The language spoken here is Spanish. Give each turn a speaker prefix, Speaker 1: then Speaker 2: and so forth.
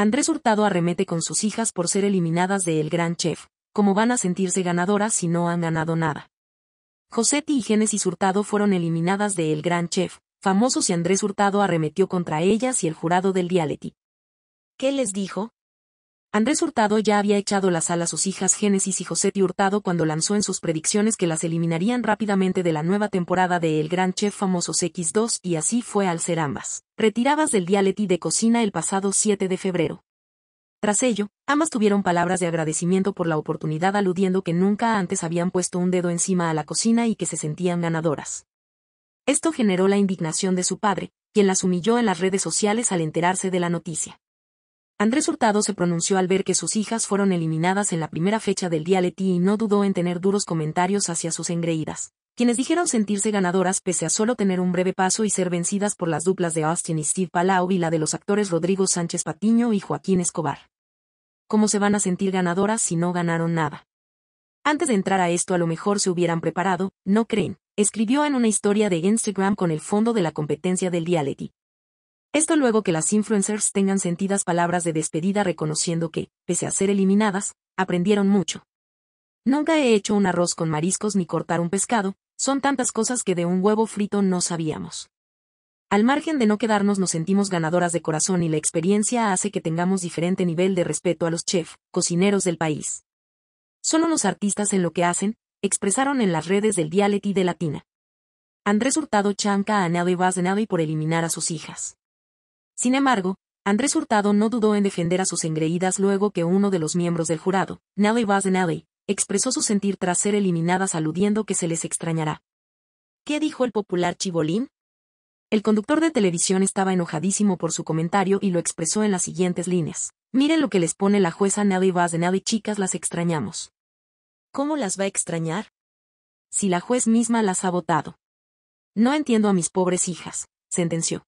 Speaker 1: Andrés Hurtado arremete con sus hijas por ser eliminadas de El Gran Chef, como van a sentirse ganadoras si no han ganado nada. Josetti y Génesis Hurtado fueron eliminadas de El Gran Chef, famosos y Andrés Hurtado arremetió contra ellas y el jurado del reality. ¿Qué les dijo? Andrés Hurtado ya había echado la alas a sus hijas Génesis y José Hurtado cuando lanzó en sus predicciones que las eliminarían rápidamente de la nueva temporada de El Gran Chef Famosos X2 y así fue al ser ambas. Retiradas del dialeti de cocina el pasado 7 de febrero. Tras ello, ambas tuvieron palabras de agradecimiento por la oportunidad aludiendo que nunca antes habían puesto un dedo encima a la cocina y que se sentían ganadoras. Esto generó la indignación de su padre, quien las humilló en las redes sociales al enterarse de la noticia. Andrés Hurtado se pronunció al ver que sus hijas fueron eliminadas en la primera fecha del Dialeti y no dudó en tener duros comentarios hacia sus engreídas, quienes dijeron sentirse ganadoras pese a solo tener un breve paso y ser vencidas por las duplas de Austin y Steve Palau y la de los actores Rodrigo Sánchez Patiño y Joaquín Escobar. ¿Cómo se van a sentir ganadoras si no ganaron nada? Antes de entrar a esto a lo mejor se hubieran preparado, ¿no creen? Escribió en una historia de Instagram con el fondo de la competencia del Dialeti esto luego que las influencers tengan sentidas palabras de despedida reconociendo que, pese a ser eliminadas, aprendieron mucho. Nunca he hecho un arroz con mariscos ni cortar un pescado, son tantas cosas que de un huevo frito no sabíamos. Al margen de no quedarnos nos sentimos ganadoras de corazón y la experiencia hace que tengamos diferente nivel de respeto a los chefs, cocineros del país. «Son unos artistas en lo que hacen, expresaron en las redes del Dialeti de Latina. Andrés Hurtado chanca a nado y por eliminar a sus hijas. Sin embargo, Andrés Hurtado no dudó en defender a sus engreídas luego que uno de los miembros del jurado, Nelly Vazenelli, expresó su sentir tras ser eliminadas aludiendo que se les extrañará. ¿Qué dijo el popular Chibolín? El conductor de televisión estaba enojadísimo por su comentario y lo expresó en las siguientes líneas. Miren lo que les pone la jueza Nelly Vazenelli, chicas, las extrañamos. ¿Cómo las va a extrañar? Si la juez misma las ha votado. No entiendo a mis pobres hijas, sentenció.